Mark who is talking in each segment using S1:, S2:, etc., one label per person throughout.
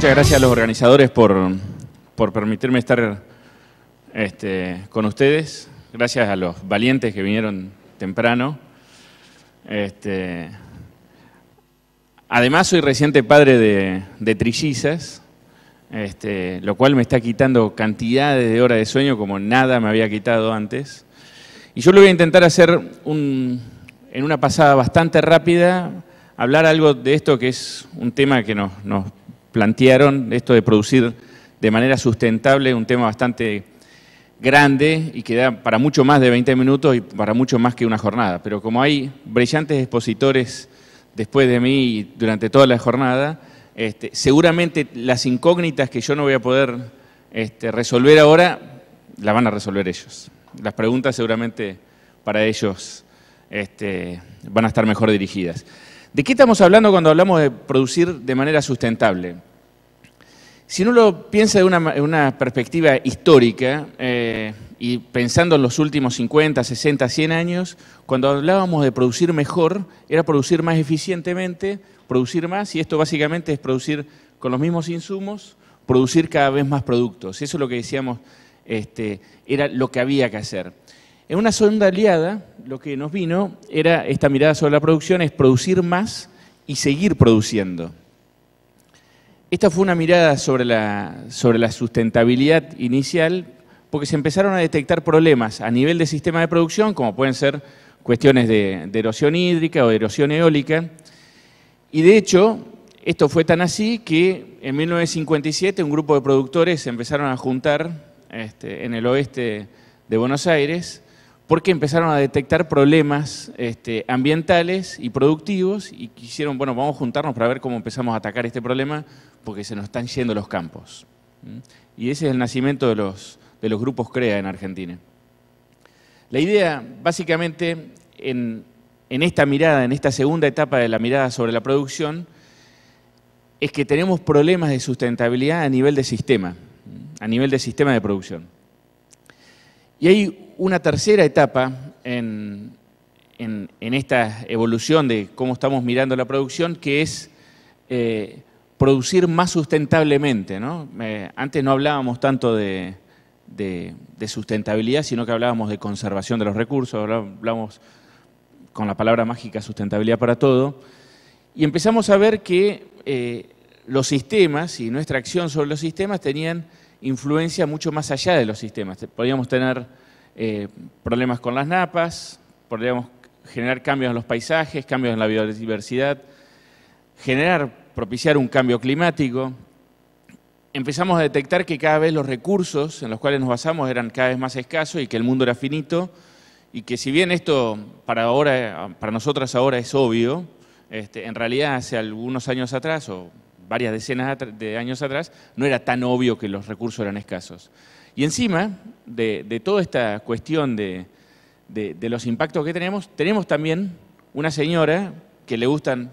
S1: muchas gracias a los organizadores por, permitirme estar este, con ustedes. Gracias a los valientes que vinieron temprano. Este, además, soy reciente padre de, trillizas, este, lo cual me está quitando cantidades de horas de sueño como nada me había quitado antes. Y yo lo voy a intentar hacer en una pasada bastante rápida, hablar algo de esto que es un tema que nos, nos plantearon esto de producir de manera sustentable, un tema bastante grande y que da para mucho más de 20 minutos y para mucho más que una jornada. Pero como hay brillantes expositores después de mí y durante toda la jornada, este, seguramente las incógnitas que yo no voy a poder este, resolver ahora, las van a resolver ellos. Las preguntas seguramente para ellos este, van a estar mejor dirigidas. ¿De qué estamos hablando cuando hablamos de producir de manera sustentable? Si uno lo piensa de una, perspectiva histórica, eh, y pensando en los últimos 50, 60, 100 años, cuando hablábamos de producir mejor, era producir más eficientemente, producir más, y esto básicamente es producir con los mismos insumos, producir cada vez más productos. Eso es lo que decíamos, este, era lo que había que hacer. En una sonda aliada, lo que nos vino era esta mirada sobre la producción, es producir más y seguir produciendo. Esta fue una mirada sobre la, sobre la sustentabilidad inicial, porque se empezaron a detectar problemas a nivel de sistema de producción, como pueden ser cuestiones de, erosión hídrica o de erosión eólica. Y de hecho, esto fue tan así que en 1957 un grupo de productores se empezaron a juntar este, en el oeste de Buenos Aires porque empezaron a detectar problemas este, ambientales y productivos y quisieron, bueno, vamos a juntarnos para ver cómo empezamos a atacar este problema porque se nos están yendo los campos. Y ese es el nacimiento de los, de los grupos CREA en Argentina. La idea, básicamente, en, esta mirada, en esta segunda etapa de la mirada sobre la producción, es que tenemos problemas de sustentabilidad a nivel de sistema, a nivel de sistema de producción. Y hay una tercera etapa en, esta evolución de cómo estamos mirando la producción, que es eh, producir más sustentablemente. Eh, antes no hablábamos tanto de, sustentabilidad, sino que hablábamos de conservación de los recursos, hablábamos con la palabra mágica sustentabilidad para todo, y empezamos a ver que eh, los sistemas y nuestra acción sobre los sistemas tenían influencia mucho más allá de los sistemas. Podíamos tener eh, problemas con las napas, podríamos generar cambios en los paisajes, cambios en la biodiversidad, generar, propiciar un cambio climático. Empezamos a detectar que cada vez los recursos en los cuales nos basamos eran cada vez más escasos y que el mundo era finito y que si bien esto para, ahora, para nosotras ahora es obvio, este, en realidad hace algunos años atrás, o varias decenas de años atrás, no era tan obvio que los recursos eran escasos. Y encima de, toda esta cuestión de, los impactos que tenemos, tenemos también una señora que le gustan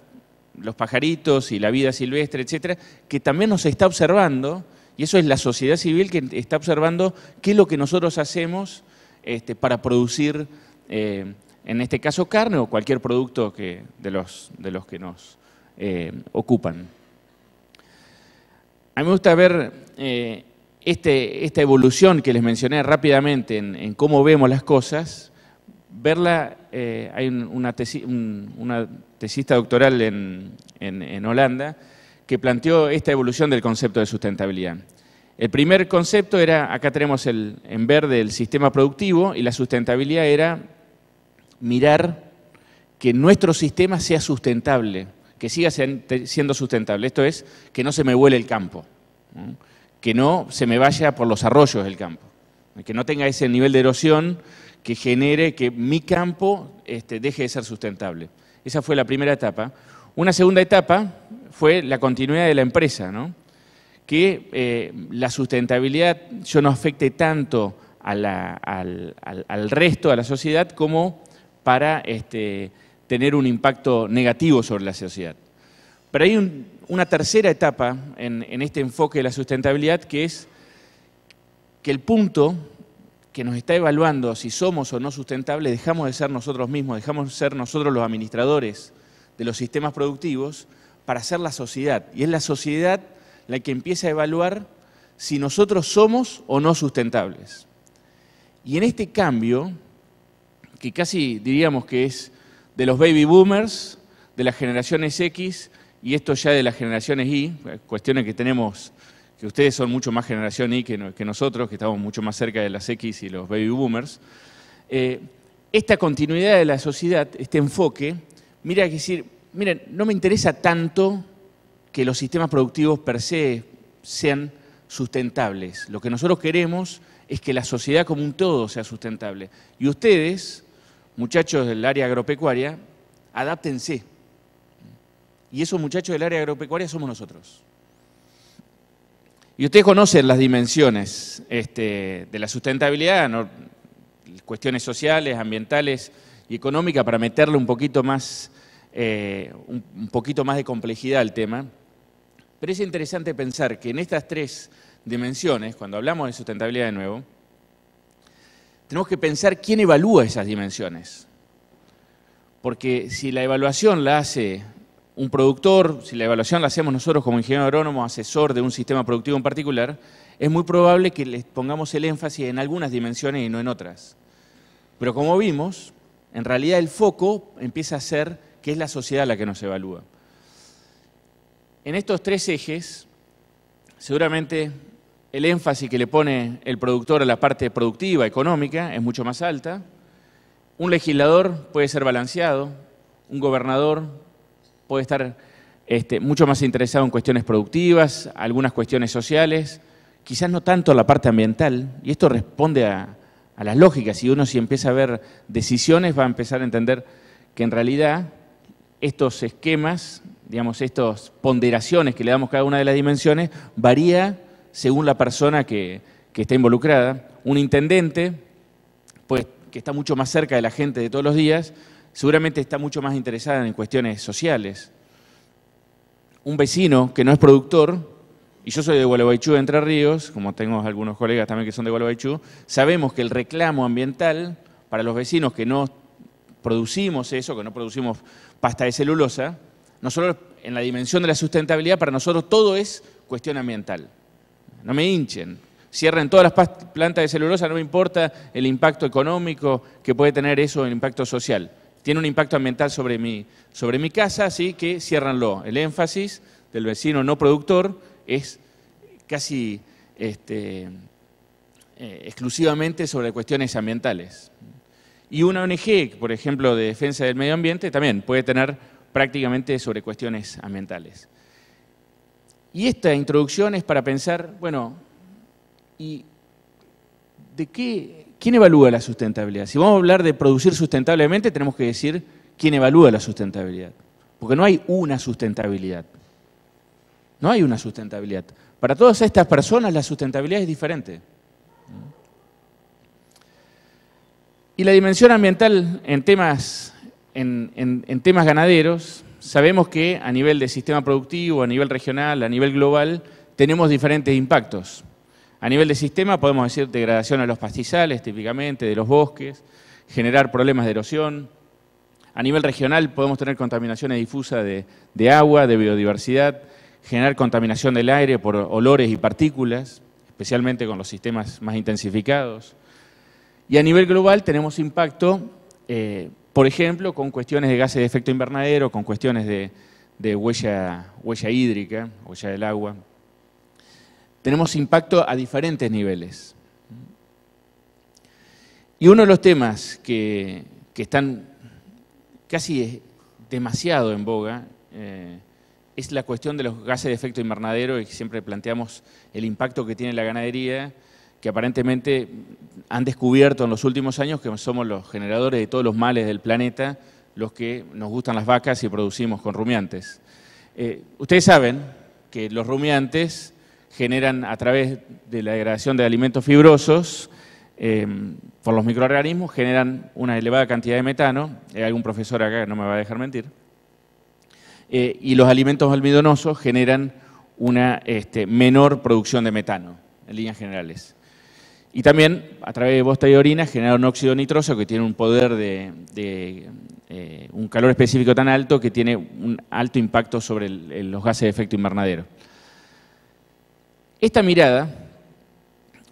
S1: los pajaritos y la vida silvestre, etcétera, que también nos está observando, y eso es la sociedad civil que está observando qué es lo que nosotros hacemos este, para producir, eh, en este caso, carne o cualquier producto que, de, los, de los que nos eh, ocupan. A mí me gusta ver eh, este, esta evolución que les mencioné rápidamente en, cómo vemos las cosas, verla, eh, hay una, tesis, tesista doctoral en, Holanda que planteó esta evolución del concepto de sustentabilidad. El primer concepto era, acá tenemos en verde el sistema productivo y la sustentabilidad era mirar que nuestro sistema sea sustentable, que siga siendo sustentable. Esto es, que no se me vuele el campo que no se me vaya por los arroyos del campo, que no tenga ese nivel de erosión que genere que mi campo este, deje de ser sustentable. Esa fue la primera etapa. Una segunda etapa fue la continuidad de la empresa, que eh, la sustentabilidad yo no afecte tanto al, resto de la sociedad como para este, tener un impacto negativo sobre la sociedad. Pero hay un, una tercera etapa en, este enfoque de la sustentabilidad, que es que el punto que nos está evaluando si somos o no sustentables, dejamos de ser nosotros mismos, dejamos de ser nosotros los administradores de los sistemas productivos para ser la sociedad. Y es la sociedad la que empieza a evaluar si nosotros somos o no sustentables. Y en este cambio, que casi diríamos que es de los baby boomers, de las generaciones X, y esto ya de las generaciones Y, cuestiones que tenemos, que ustedes son mucho más generación Y que, nosotros, que estamos mucho más cerca de las X y los baby boomers, eh, esta continuidad de la sociedad, este enfoque, mira que decir, miren, no me interesa tanto que los sistemas productivos per se sean sustentables. Lo que nosotros queremos es que la sociedad como un todo sea sustentable. Y ustedes, muchachos del área agropecuaria, adáptense y esos muchachos del área agropecuaria somos nosotros. Y ustedes conocen las dimensiones este, de la sustentabilidad, cuestiones sociales, ambientales y económicas, para meterle un poquito más, eh, un poquito más de complejidad al tema. Pero es interesante pensar que en estas tres dimensiones, cuando hablamos de sustentabilidad de nuevo, tenemos que pensar quién evalúa esas dimensiones. Porque si la evaluación la hace un productor, si la evaluación la hacemos nosotros como ingeniero agrónomo, asesor de un sistema productivo en particular, es muy probable que le pongamos el énfasis en algunas dimensiones y no en otras. Pero como vimos, en realidad el foco empieza a ser que es la sociedad la que nos evalúa. En estos tres ejes, seguramente el énfasis que le pone el productor a la parte productiva, económica, es mucho más alta. Un legislador puede ser balanceado, un gobernador puede estar este, mucho más interesado en cuestiones productivas, algunas cuestiones sociales, quizás no tanto la parte ambiental, y esto responde a, las lógicas, y uno si empieza a ver decisiones va a empezar a entender que en realidad estos esquemas, digamos, estas ponderaciones que le damos cada una de las dimensiones, varía según la persona que, está involucrada. Un intendente, pues, que está mucho más cerca de la gente de todos los días, seguramente está mucho más interesada en cuestiones sociales. Un vecino que no es productor, y yo soy de Gualeguaychú, Entre Ríos, como tengo algunos colegas también que son de Gualeguaychú, sabemos que el reclamo ambiental para los vecinos que no producimos eso, que no producimos pasta de celulosa, nosotros en la dimensión de la sustentabilidad, para nosotros todo es cuestión ambiental. No me hinchen, cierren todas las plantas de celulosa, no me importa el impacto económico que puede tener eso, el impacto social tiene un impacto ambiental sobre mi, sobre mi casa, así que ciérranlo. El énfasis del vecino no productor es casi este, eh, exclusivamente sobre cuestiones ambientales. Y una ONG, por ejemplo, de defensa del medio ambiente, también puede tener prácticamente sobre cuestiones ambientales. Y esta introducción es para pensar, bueno, ¿y de qué ¿Quién evalúa la sustentabilidad? Si vamos a hablar de producir sustentablemente, tenemos que decir quién evalúa la sustentabilidad. Porque no hay una sustentabilidad. No hay una sustentabilidad. Para todas estas personas la sustentabilidad es diferente. Y la dimensión ambiental en temas, en, temas ganaderos, sabemos que a nivel de sistema productivo, a nivel regional, a nivel global, tenemos diferentes impactos. A nivel de sistema podemos decir degradación a los pastizales, típicamente, de los bosques, generar problemas de erosión. A nivel regional podemos tener contaminaciones difusas de, agua, de biodiversidad, generar contaminación del aire por olores y partículas, especialmente con los sistemas más intensificados. Y a nivel global tenemos impacto, eh, por ejemplo, con cuestiones de gases de efecto invernadero, con cuestiones de, huella, huella hídrica, huella del agua, tenemos impacto a diferentes niveles. Y uno de los temas que, están casi demasiado en boga eh, es la cuestión de los gases de efecto invernadero y siempre planteamos el impacto que tiene la ganadería, que aparentemente han descubierto en los últimos años que somos los generadores de todos los males del planeta, los que nos gustan las vacas y producimos con rumiantes. Eh, ustedes saben que los rumiantes generan a través de la degradación de alimentos fibrosos eh, por los microorganismos, generan una elevada cantidad de metano, eh, hay algún profesor acá que no me va a dejar mentir, eh, y los alimentos almidonosos generan una este, menor producción de metano, en líneas generales. Y también, a través de bosta y orina, generan óxido nitroso que tiene un poder de, un calor específico tan alto que tiene un alto impacto sobre los gases de efecto invernadero. Esta mirada,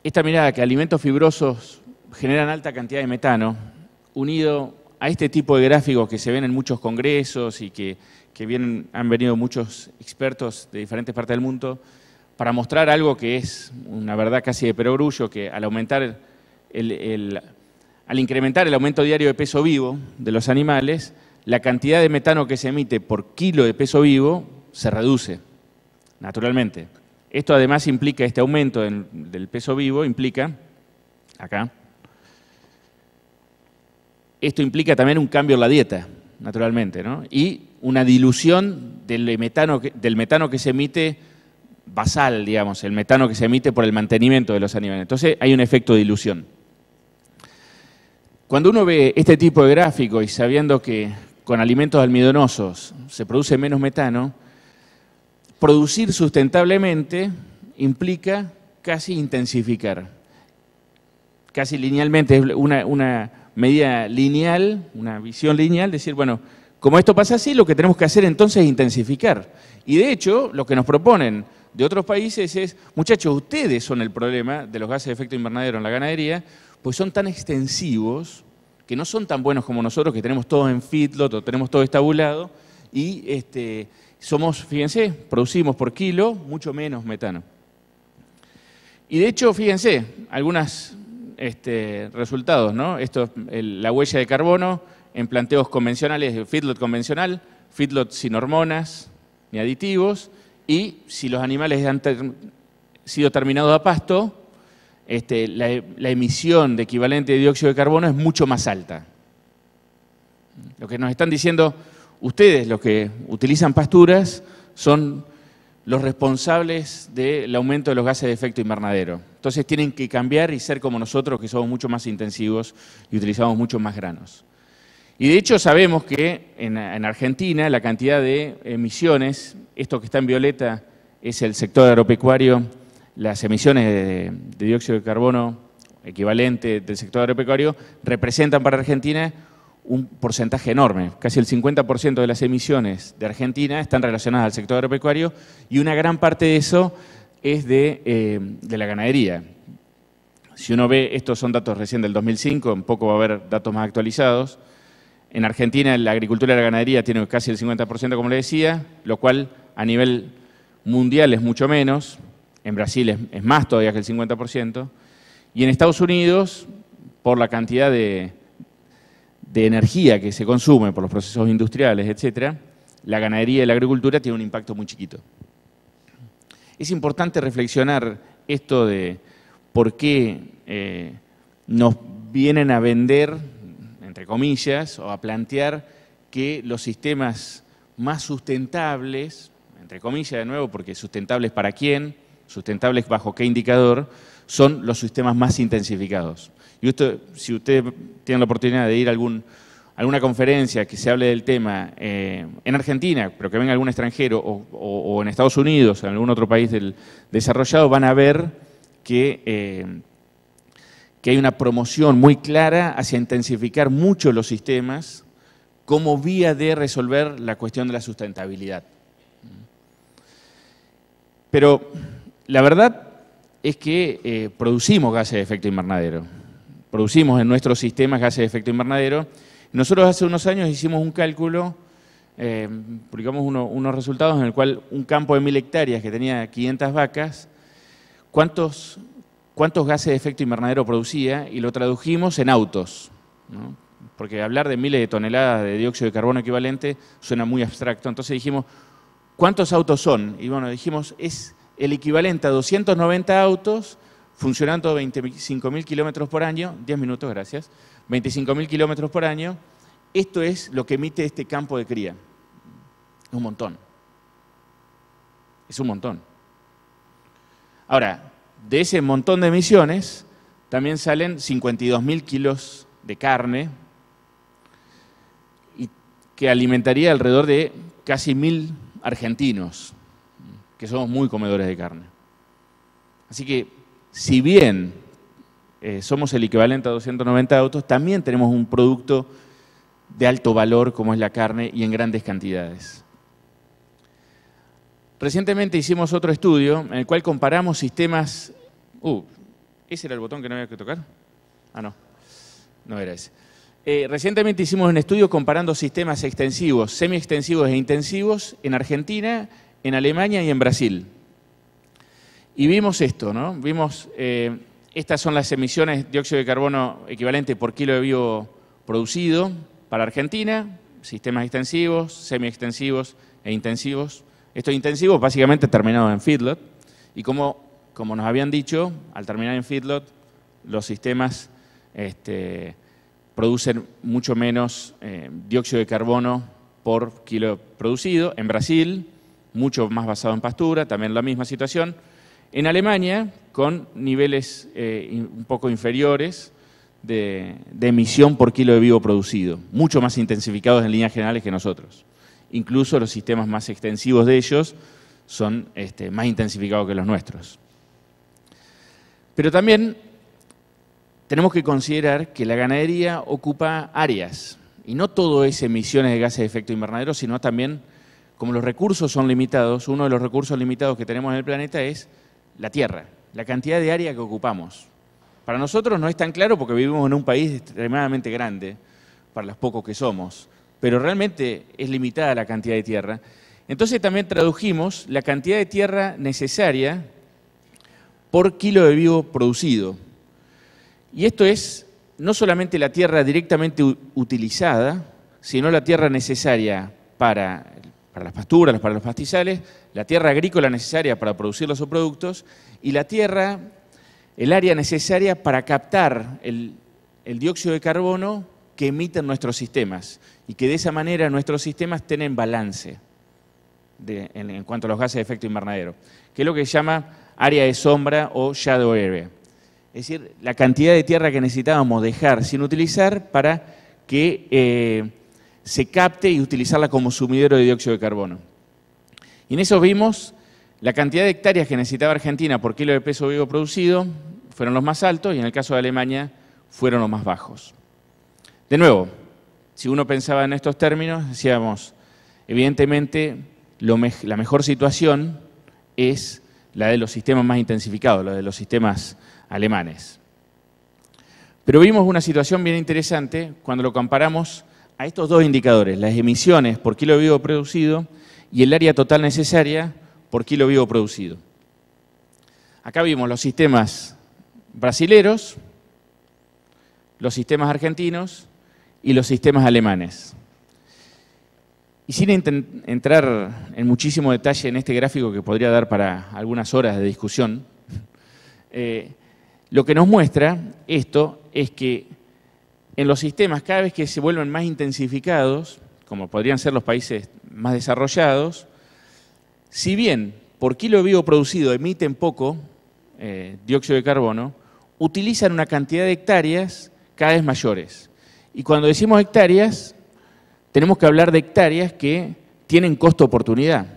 S1: esta mirada que alimentos fibrosos generan alta cantidad de metano, unido a este tipo de gráficos que se ven en muchos congresos y que, han venido muchos expertos de diferentes partes del mundo, para mostrar algo que es una verdad casi de perogrullo, que al aumentar al incrementar el aumento diario de peso vivo de los animales, la cantidad de metano que se emite por kilo de peso vivo se reduce, naturalmente. Esto además implica, este aumento del peso vivo implica, acá, esto implica también un cambio en la dieta, naturalmente, ¿no? Y una dilución del metano, del metano que se emite basal, digamos, el metano que se emite por el mantenimiento de los animales. Entonces hay un efecto de dilución. Cuando uno ve este tipo de gráfico y sabiendo que con alimentos almidonosos se produce menos metano, producir sustentablemente implica casi intensificar. Casi linealmente, es una, medida lineal, una visión lineal, decir, bueno, como esto pasa así, lo que tenemos que hacer entonces es intensificar. Y de hecho, lo que nos proponen de otros países es, muchachos, ustedes son el problema de los gases de efecto invernadero en la ganadería, pues son tan extensivos que no son tan buenos como nosotros, que tenemos todo en feedlot o tenemos todo estabulado, y este, somos, fíjense, producimos por kilo mucho menos metano. Y de hecho, fíjense, algunos este, resultados, ¿no? Esto la huella de carbono en planteos convencionales, feedlot convencional, feedlot sin hormonas ni aditivos, y si los animales han sido terminados a pasto, este, la, la, emisión de equivalente de dióxido de carbono es mucho más alta. Lo que nos están diciendo ustedes los que utilizan pasturas son los responsables del aumento de los gases de efecto invernadero. Entonces tienen que cambiar y ser como nosotros, que somos mucho más intensivos y utilizamos mucho más granos. Y de hecho sabemos que en, Argentina la cantidad de emisiones, esto que está en violeta es el sector agropecuario, las emisiones de dióxido de carbono equivalente del sector agropecuario representan para Argentina un porcentaje enorme. Casi el 50% de las emisiones de Argentina están relacionadas al sector agropecuario y una gran parte de eso es de, eh, la ganadería. Si uno ve, estos son datos recién del 2005, en poco va a haber datos más actualizados. En Argentina la agricultura y la ganadería tienen casi el 50%, como le decía, lo cual a nivel mundial es mucho menos, en Brasil es más todavía que el 50%, y en Estados Unidos, por la cantidad de, de energía que se consume por los procesos industriales, etcétera, la ganadería y la agricultura tienen un impacto muy chiquito. Es importante reflexionar esto de por qué eh, nos vienen a vender, entre comillas, o a plantear que los sistemas más sustentables, entre comillas de nuevo, porque sustentables para quién, sustentables bajo qué indicador, son los sistemas más intensificados. Y usted, si ustedes tienen la oportunidad de ir a alguna conferencia que se hable del tema eh, en Argentina, pero que venga algún extranjero, o, en Estados Unidos, o en algún otro país desarrollado, van a ver eh, que, hay una promoción muy clara hacia intensificar mucho los sistemas como vía de resolver la cuestión de la sustentabilidad. Pero la verdad es que eh, producimos gases de efecto invernadero producimos en nuestros sistemas gases de efecto invernadero. Nosotros hace unos años hicimos un cálculo, eh, publicamos unos resultados en el cual un campo de mil hectáreas que tenía 500 vacas, ¿cuántos, cuántos gases de efecto invernadero producía? Y lo tradujimos en autos, porque hablar de miles de toneladas de dióxido de carbono equivalente suena muy abstracto. Entonces dijimos, ¿cuántos autos son? Y bueno, dijimos, es el equivalente a 290 autos funcionando 25.000 kilómetros por año, 10 minutos, gracias, 25.000 kilómetros por año, esto es lo que emite este campo de cría. Es un montón. Es un montón. Ahora, de ese montón de emisiones, también salen 52.000 kilos de carne, y que alimentaría alrededor de casi 1.000 argentinos, que somos muy comedores de carne. Así que si bien eh, somos el equivalente a 290 autos, también tenemos un producto de alto valor como es la carne y en grandes cantidades. Recientemente hicimos otro estudio en el cual comparamos sistemas... Uh, ¿Ese era el botón que no había que tocar? Ah, no. No era ese. Eh, recientemente hicimos un estudio comparando sistemas extensivos, semi-extensivos e intensivos en Argentina, en Alemania y en Brasil. Y vimos esto, ¿no? Vimos, eh, estas son las emisiones de dióxido de carbono equivalente por kilo de bio producido para Argentina, sistemas extensivos, semi-extensivos e intensivos. Estos intensivos básicamente terminados en feedlot y como, como nos habían dicho, al terminar en feedlot, los sistemas este, producen mucho menos eh, dióxido de carbono por kilo producido. En Brasil, mucho más basado en pastura, también la misma situación. En Alemania, con niveles eh, un poco inferiores de, emisión por kilo de vivo producido, mucho más intensificados en líneas generales que nosotros. Incluso los sistemas más extensivos de ellos son este, más intensificados que los nuestros. Pero también tenemos que considerar que la ganadería ocupa áreas, y no todo es emisiones de gases de efecto invernadero, sino también, como los recursos son limitados, uno de los recursos limitados que tenemos en el planeta es la Tierra, la cantidad de área que ocupamos. Para nosotros no es tan claro porque vivimos en un país extremadamente grande, para los pocos que somos, pero realmente es limitada la cantidad de tierra. Entonces también tradujimos la cantidad de tierra necesaria por kilo de vivo producido. Y esto es no solamente la tierra directamente utilizada, sino la tierra necesaria para para las pasturas, para los pastizales, la tierra agrícola necesaria para producir los subproductos y la tierra, el área necesaria para captar el, dióxido de carbono que emiten nuestros sistemas y que de esa manera nuestros sistemas tienen balance en, cuanto a los gases de efecto invernadero, que es lo que se llama área de sombra o shadow area. Es decir, la cantidad de tierra que necesitábamos dejar sin utilizar para que eh, se capte y utilizarla como sumidero de dióxido de carbono. Y en eso vimos la cantidad de hectáreas que necesitaba Argentina por kilo de peso vivo producido, fueron los más altos y en el caso de Alemania fueron los más bajos. De nuevo, si uno pensaba en estos términos, decíamos, evidentemente la mejor situación es la de los sistemas más intensificados, la de los sistemas alemanes. Pero vimos una situación bien interesante cuando lo comparamos a estos dos indicadores, las emisiones por kilo vivo producido y el área total necesaria por kilo vivo producido. Acá vimos los sistemas brasileros, los sistemas argentinos y los sistemas alemanes. Y sin entrar en muchísimo detalle en este gráfico que podría dar para algunas horas de discusión, eh, lo que nos muestra esto es que en los sistemas cada vez que se vuelven más intensificados, como podrían ser los países más desarrollados, si bien por kilo vivo producido emiten poco eh, dióxido de carbono, utilizan una cantidad de hectáreas cada vez mayores. Y cuando decimos hectáreas, tenemos que hablar de hectáreas que tienen costo-oportunidad.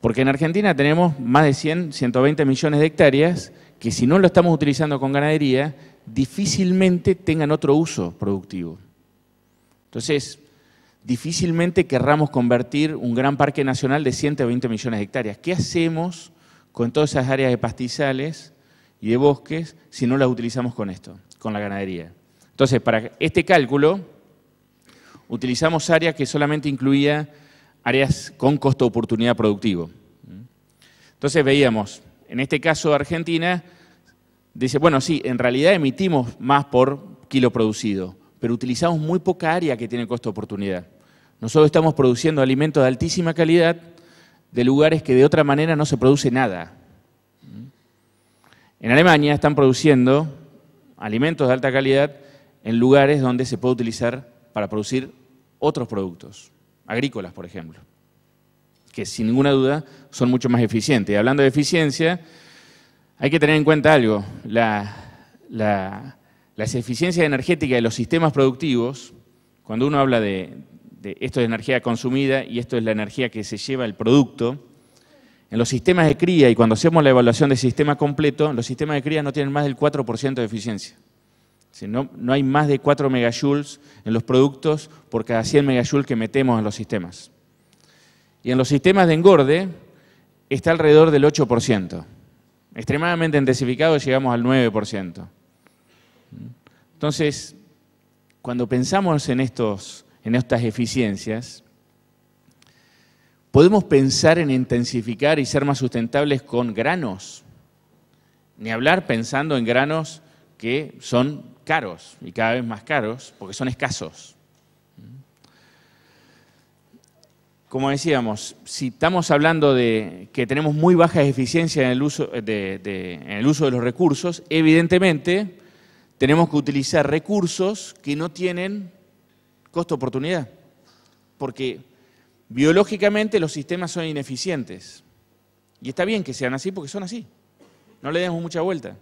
S1: Porque en Argentina tenemos más de 100, 120 millones de hectáreas que si no lo estamos utilizando con ganadería, difícilmente tengan otro uso productivo. Entonces, difícilmente querramos convertir un gran parque nacional de 120 millones de hectáreas. ¿Qué hacemos con todas esas áreas de pastizales y de bosques si no las utilizamos con esto, con la ganadería? Entonces, para este cálculo, utilizamos áreas que solamente incluían áreas con costo oportunidad productivo. Entonces veíamos en este caso Argentina, dice, bueno, sí, en realidad emitimos más por kilo producido, pero utilizamos muy poca área que tiene costo-oportunidad. Nosotros estamos produciendo alimentos de altísima calidad de lugares que de otra manera no se produce nada. En Alemania están produciendo alimentos de alta calidad en lugares donde se puede utilizar para producir otros productos, agrícolas, por ejemplo que sin ninguna duda son mucho más eficientes. hablando de eficiencia, hay que tener en cuenta algo. La, eficiencia las eficiencias energéticas de los sistemas productivos, cuando uno habla de, esto es energía consumida y esto es la energía que se lleva el producto, en los sistemas de cría y cuando hacemos la evaluación de sistema completo, los sistemas de cría no tienen más del 4% de eficiencia. no, no, hay más de 4 megajoules en los productos por cada 100 megajoules que metemos en los sistemas. Y en los sistemas de engorde está alrededor del 8%. Extremadamente intensificado llegamos al 9%. Entonces, cuando pensamos en, estos, en estas eficiencias, podemos pensar en intensificar y ser más sustentables con granos. Ni hablar pensando en granos que son caros y cada vez más caros porque son escasos. como decíamos, si estamos hablando de que tenemos muy baja eficiencia en el uso eh, de, el uso de los recursos, evidentemente tenemos que utilizar recursos que no tienen costo-oportunidad, porque biológicamente los sistemas son ineficientes. Y está bien que sean así porque son así. No le demos mucha vuelta.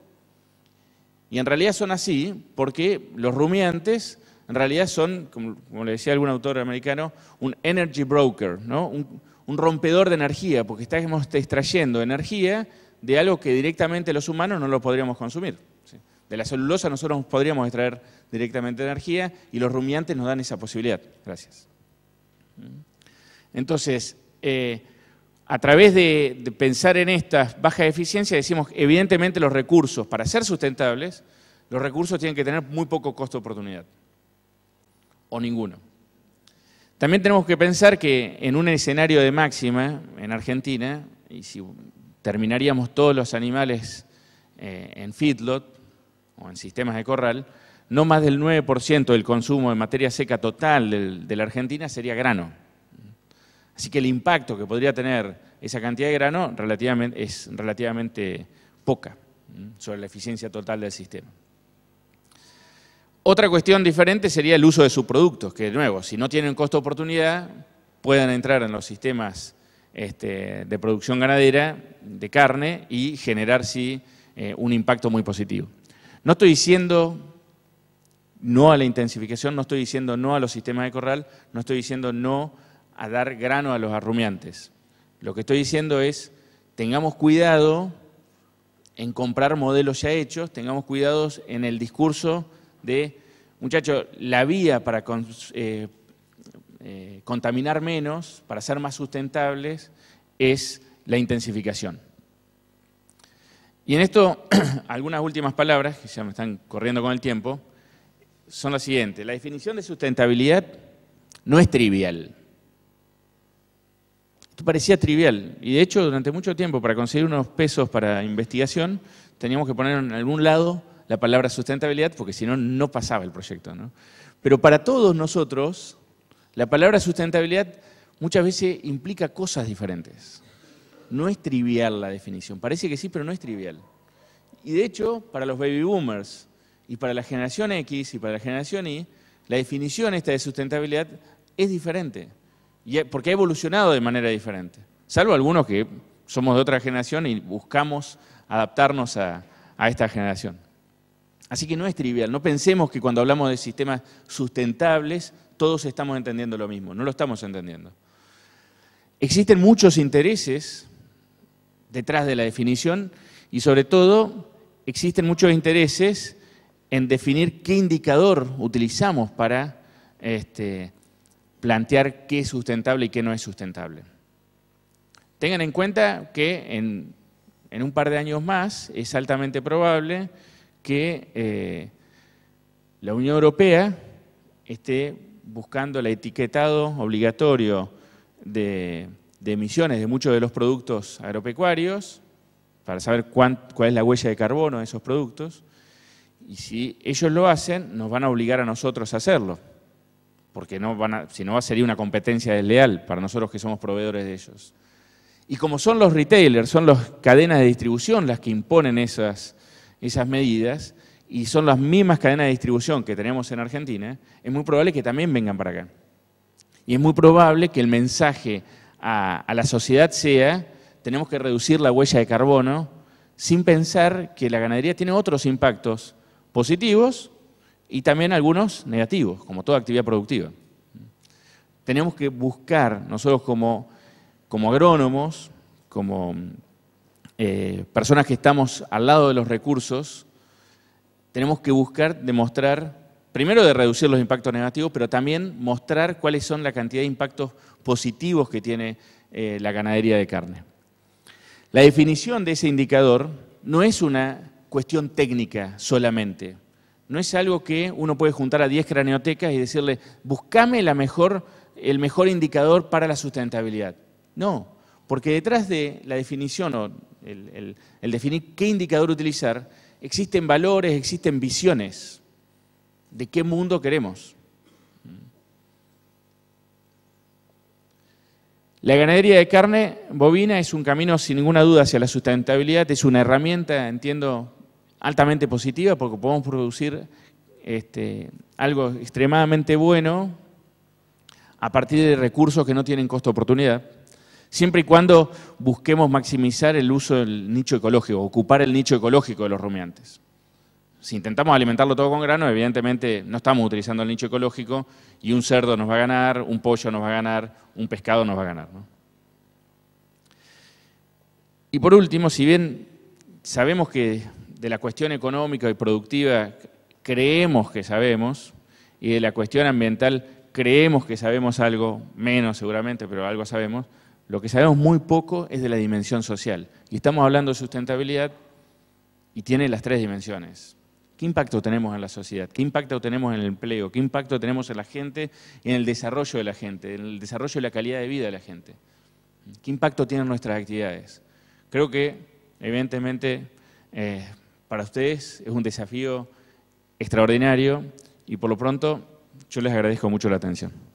S1: Y en realidad son así porque los rumiantes en realidad son, como, le decía algún autor americano, un energy broker, un, rompedor de energía, porque estamos extrayendo energía de algo que directamente los humanos no lo podríamos consumir. De la celulosa nosotros podríamos extraer directamente energía y los rumiantes nos dan esa posibilidad. Gracias. Entonces, eh, a través de, pensar en estas baja eficiencia, decimos, evidentemente los recursos, para ser sustentables, los recursos tienen que tener muy poco costo de oportunidad o ninguno. También tenemos que pensar que en un escenario de máxima en Argentina, y si terminaríamos todos los animales eh, en feedlot o en sistemas de corral, no más del 9% del consumo de materia seca total de la Argentina sería grano. Así que el impacto que podría tener esa cantidad de grano es relativamente poca sobre la eficiencia total del sistema. Otra cuestión diferente sería el uso de sus productos, que de nuevo, si no tienen costo-oportunidad, puedan entrar en los sistemas este, de producción ganadera de carne y generar, sí, eh, un impacto muy positivo. No estoy diciendo no a la intensificación, no estoy diciendo no a los sistemas de corral, no estoy diciendo no a dar grano a los arrumiantes. Lo que estoy diciendo es, tengamos cuidado en comprar modelos ya hechos, tengamos cuidados en el discurso de, muchachos, la vía para eh, eh, contaminar menos, para ser más sustentables, es la intensificación. Y en esto, algunas últimas palabras, que ya me están corriendo con el tiempo, son las siguientes. La definición de sustentabilidad no es trivial. Esto parecía trivial. Y de hecho, durante mucho tiempo, para conseguir unos pesos para investigación, teníamos que poner en algún lado la palabra sustentabilidad porque si no, no pasaba el proyecto. ¿no? Pero para todos nosotros, la palabra sustentabilidad muchas veces implica cosas diferentes. No es trivial la definición, parece que sí, pero no es trivial. Y de hecho, para los baby boomers y para la generación X y para la generación Y, la definición esta de sustentabilidad es diferente, porque ha evolucionado de manera diferente, salvo algunos que somos de otra generación y buscamos adaptarnos a esta generación. Así que no es trivial, no pensemos que cuando hablamos de sistemas sustentables todos estamos entendiendo lo mismo, no lo estamos entendiendo. Existen muchos intereses detrás de la definición y sobre todo existen muchos intereses en definir qué indicador utilizamos para este, plantear qué es sustentable y qué no es sustentable. Tengan en cuenta que en un par de años más es altamente probable que eh, la Unión Europea esté buscando el etiquetado obligatorio de, emisiones de muchos de los productos agropecuarios para saber cuál es la huella de carbono de esos productos. Y si ellos lo hacen, nos van a obligar a nosotros a hacerlo, porque no van a, si no sería una competencia desleal para nosotros que somos proveedores de ellos. Y como son los retailers, son las cadenas de distribución las que imponen esas, esas medidas y son las mismas cadenas de distribución que tenemos en Argentina, es muy probable que también vengan para acá. Y es muy probable que el mensaje a, la sociedad sea, tenemos que reducir la huella de carbono, sin pensar que la ganadería tiene otros impactos positivos y también algunos negativos, como toda actividad productiva. Tenemos que buscar, nosotros como, como agrónomos, como eh, personas que estamos al lado de los recursos, tenemos que buscar demostrar, primero de reducir los impactos negativos, pero también mostrar cuáles son la cantidad de impactos positivos que tiene eh, la ganadería de carne. La definición de ese indicador no es una cuestión técnica solamente, no es algo que uno puede juntar a 10 craneotecas y decirle, buscame la mejor, el mejor indicador para la sustentabilidad. No, porque detrás de la definición el, definir qué indicador utilizar, existen valores, existen visiones de qué mundo queremos. La ganadería de carne bovina es un camino sin ninguna duda hacia la sustentabilidad, es una herramienta, entiendo, altamente positiva porque podemos producir este, algo extremadamente bueno a partir de recursos que no tienen costo oportunidad siempre y cuando busquemos maximizar el uso del nicho ecológico, ocupar el nicho ecológico de los rumiantes. Si intentamos alimentarlo todo con grano, evidentemente no estamos utilizando el nicho ecológico y un cerdo nos va a ganar, un pollo nos va a ganar, un pescado nos va a ganar. Y por último, si bien sabemos que de la cuestión económica y productiva creemos que sabemos, y de la cuestión ambiental creemos que sabemos algo, menos seguramente, pero algo sabemos, lo que sabemos muy poco es de la dimensión social. Y estamos hablando de sustentabilidad y tiene las tres dimensiones. ¿Qué impacto tenemos en la sociedad? ¿Qué impacto tenemos en el empleo? ¿Qué impacto tenemos en la gente y en el desarrollo de la gente, en el desarrollo de la calidad de vida de la gente? ¿Qué impacto tienen nuestras actividades? Creo que, evidentemente, eh, para ustedes es un desafío extraordinario y por lo pronto yo les agradezco mucho la atención.